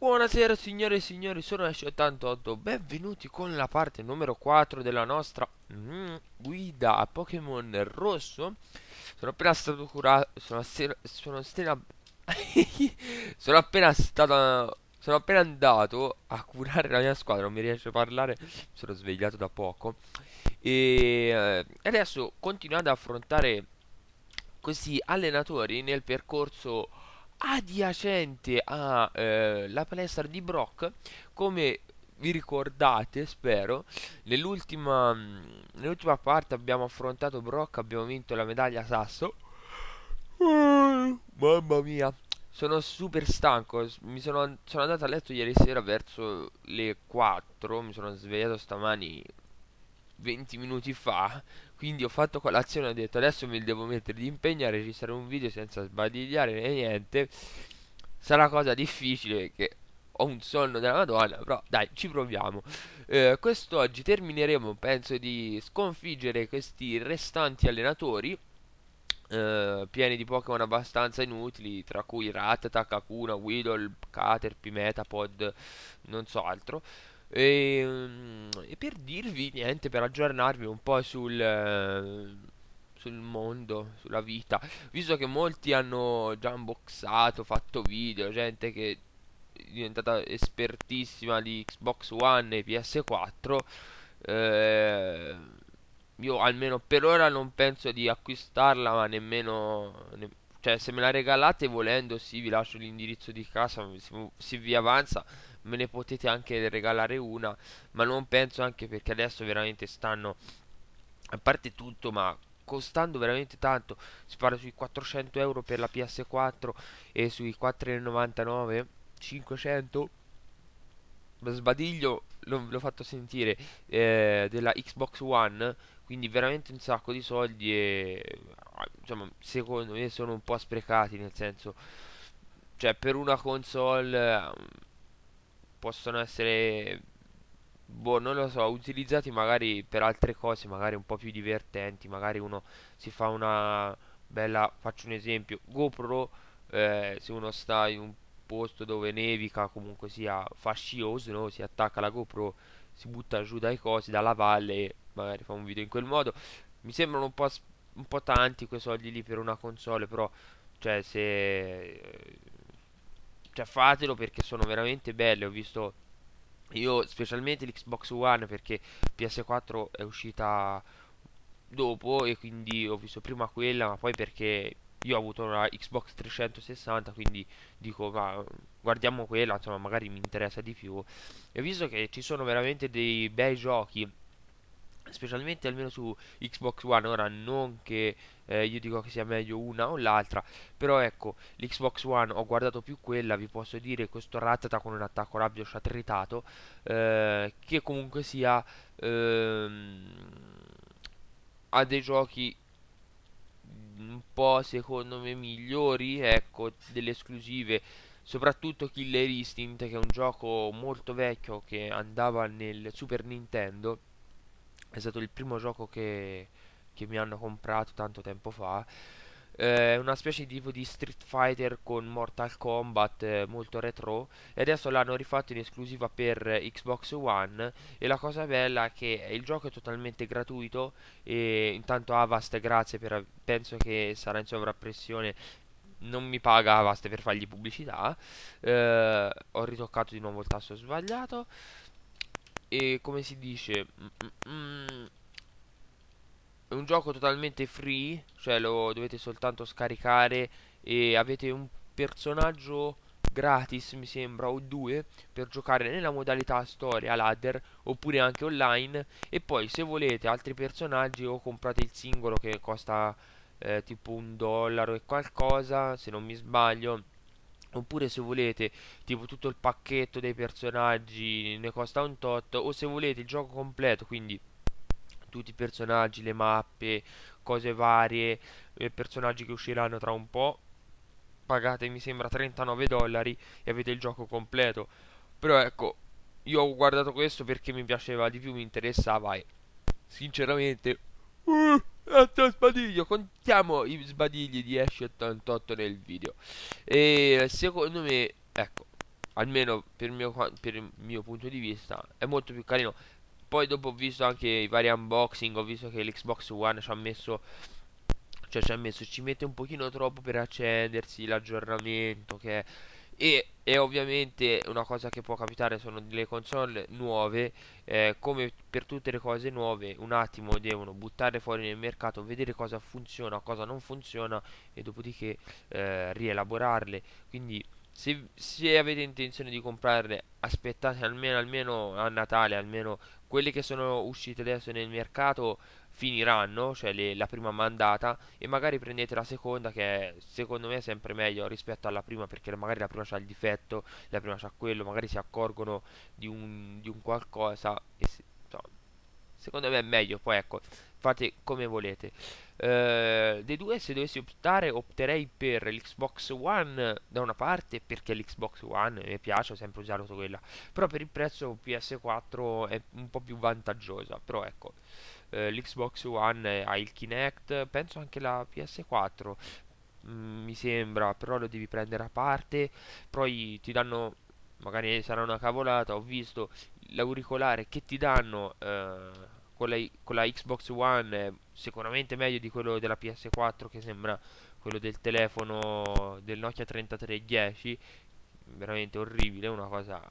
Buonasera signore e signori, sono Ash88, benvenuti con la parte numero 4 della nostra mm, guida a Pokémon rosso Sono appena stato curato, sono, sono, sono appena stato, sono appena andato a curare la mia squadra, non mi riesce a parlare, sono svegliato da poco E eh, adesso continuate ad affrontare questi allenatori nel percorso adiacente alla eh, palestra di Brock come vi ricordate spero nell'ultima mm, nell'ultima parte abbiamo affrontato Brock abbiamo vinto la medaglia sasso mm, mamma mia sono super stanco mi sono, sono andato a letto ieri sera verso le 4 mi sono svegliato stamani 20 minuti fa quindi ho fatto colazione ho detto adesso mi devo mettere di impegnare a registrare un video senza sbadigliare né niente sarà cosa difficile che ho un sonno della madonna però dai ci proviamo eh, quest'oggi termineremo penso di sconfiggere questi restanti allenatori eh, pieni di Pokémon abbastanza inutili, tra cui Rattata, Kakuna, Weedle, Caterpie, Metapod, non so altro. E, ehm, e, per dirvi niente, per aggiornarvi un po' sul, sul mondo, sulla vita, visto che molti hanno già unboxato, fatto video, gente che è diventata espertissima di Xbox One e PS4, eh, io almeno per ora non penso di acquistarla, ma nemmeno... Ne cioè se me la regalate volendo sì vi lascio l'indirizzo di casa Se vi avanza me ne potete anche regalare una Ma non penso anche perché adesso veramente stanno A parte tutto ma costando veramente tanto Si parla sui 400 euro per la PS4 E sui 4,99 500 Sbadiglio l'ho fatto sentire eh, della Xbox One quindi veramente un sacco di soldi e insomma secondo me sono un po' sprecati nel senso cioè per una console um, possono essere boh non lo so utilizzati magari per altre cose magari un po' più divertenti magari uno si fa una bella faccio un esempio GoPro eh, se uno sta in un posto dove nevica comunque sia fascioso no? si attacca la GoPro si butta giù dai cosi dalla valle e magari fa un video in quel modo mi sembrano un po', un po tanti quei soldi lì per una console però cioè se cioè fatelo perché sono veramente belle ho visto io specialmente l'Xbox One perché PS4 è uscita dopo e quindi ho visto prima quella ma poi perché io ho avuto una Xbox 360 quindi dico ma guardiamo quella insomma magari mi interessa di più e visto che ci sono veramente dei bei giochi specialmente almeno su Xbox One ora non che eh, io dico che sia meglio una o l'altra però ecco l'Xbox One ho guardato più quella vi posso dire questo Rattata con un attacco rabbio sciatritato eh, che comunque sia ehm, ha dei giochi un po' secondo me migliori ecco, delle esclusive soprattutto Killer Instinct che è un gioco molto vecchio che andava nel Super Nintendo è stato il primo gioco che, che mi hanno comprato tanto tempo fa eh, una specie di tipo di Street Fighter con Mortal Kombat eh, molto retro e adesso l'hanno rifatto in esclusiva per eh, Xbox One e la cosa bella è che il gioco è totalmente gratuito e intanto Avast grazie per penso che sarà in sovrappressione non mi paga Avast per fargli pubblicità eh, ho ritoccato di nuovo il tasto sbagliato e come si dice mm, mm, mm è un gioco totalmente free, cioè lo dovete soltanto scaricare e avete un personaggio gratis, mi sembra, o due per giocare nella modalità storia ladder oppure anche online e poi se volete altri personaggi o comprate il singolo che costa eh, tipo un dollaro e qualcosa, se non mi sbaglio. Oppure se volete tipo tutto il pacchetto dei personaggi ne costa un tot o se volete il gioco completo, quindi tutti i personaggi, le mappe, cose varie, eh, personaggi che usciranno tra un po'. Pagate mi sembra 39 dollari e avete il gioco completo. Però ecco, io ho guardato questo perché mi piaceva di più, mi interessava e sinceramente... Uh, altro sbadiglio, contiamo i sbadigli di Ash 88 nel video. E secondo me, ecco, almeno per, mio, per il mio punto di vista, è molto più carino. Poi dopo ho visto anche i vari unboxing, ho visto che l'Xbox One ci ha messo cioè ci ha messo ci mette un pochino troppo per accendersi l'aggiornamento che e, e, ovviamente una cosa che può capitare sono delle console nuove eh, come per tutte le cose nuove un attimo devono buttare fuori nel mercato vedere cosa funziona cosa non funziona e dopodiché eh, rielaborarle quindi se, se, avete intenzione di comprarle aspettate almeno, almeno a Natale almeno quelle che sono uscite adesso nel mercato finiranno, cioè le, la prima mandata e magari prendete la seconda che è, secondo me sempre meglio rispetto alla prima perché magari la prima c'ha il difetto, la prima c'ha quello, magari si accorgono di un, di un qualcosa e secondo me è meglio, poi ecco, fate come volete. Uh, dei due, se dovessi optare, opterei per l'Xbox One da una parte perché l'Xbox One mi piace, ho sempre usato quella, però per il prezzo PS4 è un po' più vantaggiosa, però ecco. Uh, L'Xbox One ha il Kinect, penso anche la PS4, mm, mi sembra, però lo devi prendere a parte, poi ti danno magari sarà una cavolata, ho visto l'auricolare che ti danno eh, con, la, con, la, Xbox One eh, sicuramente meglio di quello della PS4 che sembra quello del telefono del Nokia 3310, veramente orribile, una cosa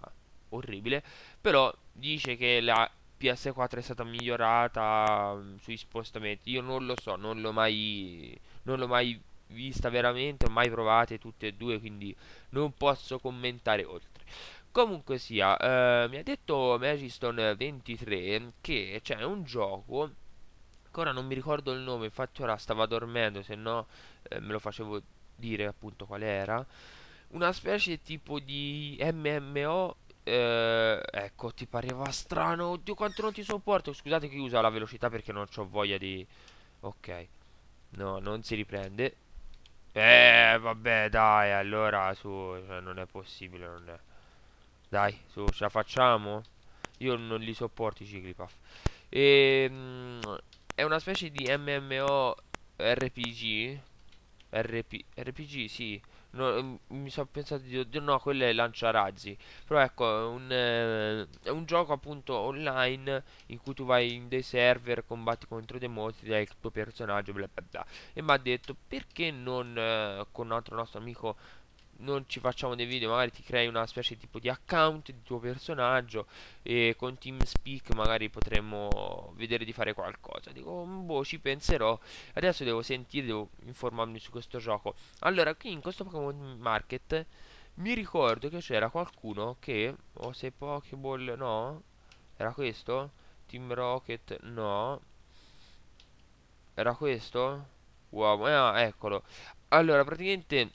orribile, però dice che la PS4 è stata migliorata mh, mm, sui spostamenti, io non lo so, non l'ho mai, non l'ho mai vista veramente, ho mai provate tutte e due, quindi non posso commentare oltre. Comunque sia, eh, mi ha detto Magistone 23 che c'è un gioco che ora non mi ricordo il nome, infatti ora stava dormendo, se no eh, me lo facevo dire appunto qual era. Una specie tipo di MMO eh, ecco, ti pareva strano. Oddio, quanto non ti sopporto. Scusate che usa la velocità perché non ho voglia di... Ok. No, non si riprende. Eh, vabbè, dai, allora su... Cioè, non è possibile, non è... Dai, su, ce la facciamo? Io non li sopporto i Jigglypuff. E, ehm, mh, è una specie di MMORPG. RP, RPG, sì. No, mm, mi sono pensato di, di no, quello è lanciarazzi. Però ecco, è un, eh, un, gioco appunto online in cui tu vai in dei server, combatti contro dei mostri, dai il tuo personaggio, bla bla bla. E mi ha detto perché non eh, con un altro nostro amico non ci facciamo dei video, magari ti crei una specie tipo di account di tuo personaggio e con TeamSpeak magari potremmo vedere di fare qualcosa. Dico, boh, ci penserò. Adesso devo sentire, devo informarmi su questo gioco. Allora, qui in questo Pokémon Market mi ricordo che c'era qualcuno che o oh, se Pokéball no, era questo? Team Rocket no. Era questo? Wow, eh, ah, eccolo. Allora, praticamente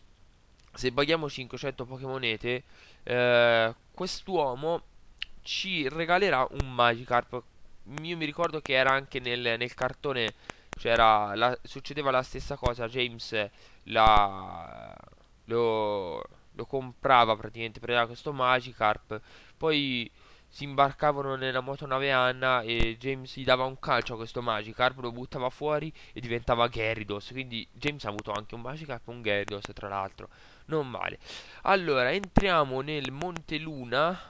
se paghiamo 500 Pokémonete, eh, quest'uomo ci regalerà un Magikarp. Io mi ricordo che era anche nel, nel cartone, c'era la, succedeva la stessa cosa, James la, lo, lo comprava praticamente, prendeva questo Magikarp, poi si imbarcavano nella motonave Anna e James gli dava un calcio a questo Magikarp, lo buttava fuori e diventava Gyarados, quindi James ha avuto anche un Magikarp e un Gyarados tra l'altro, non male. Allora, entriamo nel Monte Luna,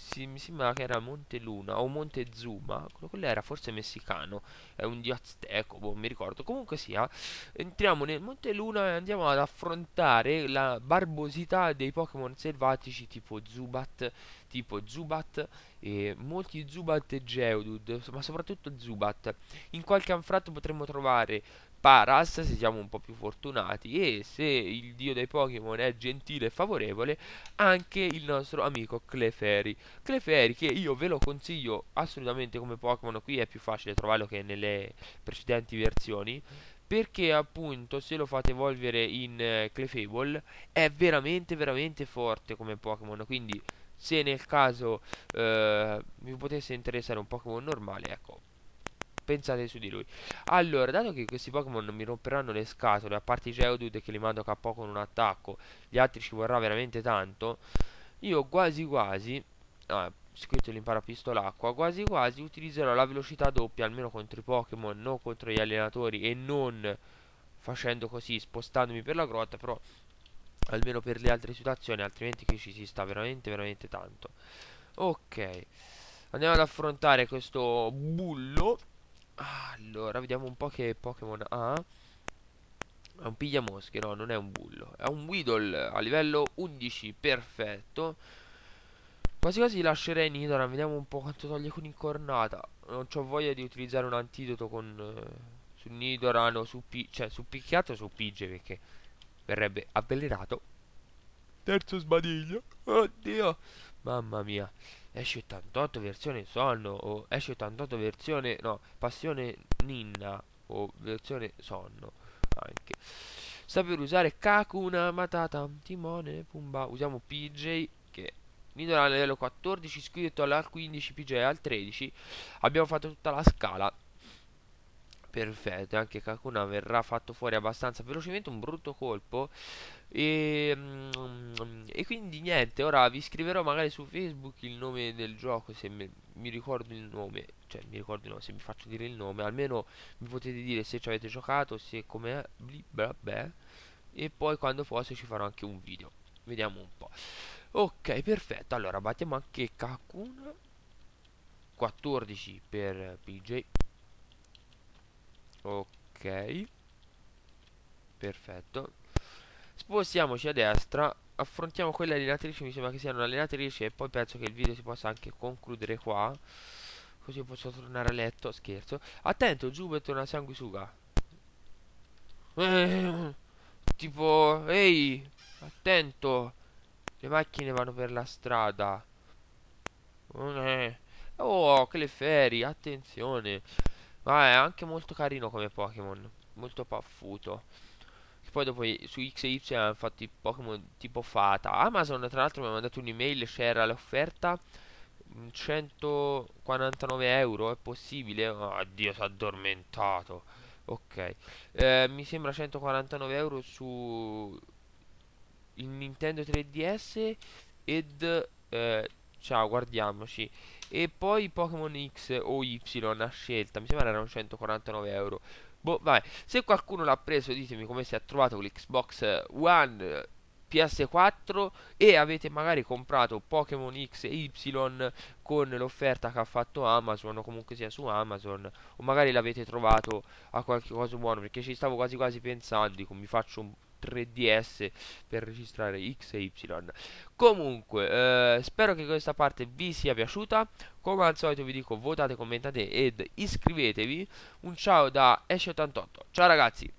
si, mi sembra che era Monte Luna o Monte Zuma, quello, quello era forse messicano, è un dio azteco, boh, mi ricordo. Comunque sia, entriamo nel Monte Luna e andiamo ad affrontare la barbosità dei Pokémon selvatici tipo Zubat, tipo Zubat e molti Zubat e Geodude, ma soprattutto Zubat. In qualche anfratto potremmo trovare Paras, se siamo un po' più fortunati, e se il dio dei Pokémon è gentile e favorevole, anche il nostro amico Clefairy. Clefairy che io ve lo consiglio assolutamente come Pokémon, qui è più facile trovarlo che nelle precedenti versioni, perché appunto se lo fate evolvere in eh, Clefable è veramente veramente forte come Pokémon, quindi se nel caso eh, vi potesse interessare un Pokémon normale, ecco, pensate su di lui Allora, dato che questi Pokémon non mi romperanno le scatole A parte i Geodude che li mando a con un attacco Gli altri ci vorrà veramente tanto Io quasi quasi Ah, scritto l'imparapistola acqua Quasi quasi utilizzerò la velocità doppia Almeno contro i Pokémon, non contro gli allenatori E non facendo così, spostandomi per la grotta Però almeno per le altre situazioni altrimenti qui ci si sta veramente veramente tanto ok andiamo ad affrontare questo bullo allora, vediamo un po' che Pokémon ha. È un pigliamosche, no, non è un bullo. È un Weedle a livello 11, perfetto. Quasi quasi lascerei Nidoran, vediamo un po' quanto toglie con incornata. Non ho voglia di utilizzare un antidoto con... Eh, su Nidoran o su, P cioè, su Picchiato o su Pige, perché verrebbe avvelenato. Terzo sbadiglio. Oddio. Mamma mia. Esce 88 versione sonno o esce 88 versione no, passione ninna o versione sonno anche sta per usare Kakuna Matata Timone Pumba usiamo PJ che Nidoran livello 14 iscritto al 15 PJ al 13 abbiamo fatto tutta la scala perfetto anche Kakuna verrà fatto fuori abbastanza velocemente un brutto colpo e, ehm, e quindi niente ora vi scriverò magari su Facebook il nome del gioco se me, mi ricordo il nome cioè mi ricordo no, se mi faccio dire il nome almeno mi potete dire se ci avete giocato se come vabbè e poi quando fosse ci farò anche un video vediamo un po' ok perfetto allora battiamo anche Kakuna 14 per PJ ok perfetto spostiamoci a destra affrontiamo quelle allenatrici mi sembra che siano allenatrici e poi penso che il video si possa anche concludere qua così posso tornare a letto scherzo attento giù metto una sanguisuga eh, tipo ehi attento le macchine vanno per la strada oh che le ferri attenzione ma è anche molto carino come Pokémon. Molto paffuto. Che poi dopo su XY e hanno fatto i Pokémon tipo fata. Amazon tra l'altro mi ha mandato un'email, c'era l'offerta. 149 mm, euro, è possibile? Oddio, oh, si è addormentato. Ok. Eh, mi sembra 149 euro su il Nintendo 3DS ed eh, ciao guardiamoci e poi Pokémon X o Y a scelta mi sembra erano 149 euro boh vai se qualcuno l'ha preso ditemi come si è trovato con l'Xbox One PS4 e avete magari comprato Pokémon X e Y con l'offerta che ha fatto Amazon o comunque sia su Amazon o magari l'avete trovato a qualche cosa buono perché ci stavo quasi quasi pensando dico mi faccio un 3DS per registrare X e Y. Comunque, eh, spero che questa parte vi sia piaciuta. Come al solito vi dico, votate, commentate ed iscrivetevi. Un ciao da Esce88. Ciao ragazzi!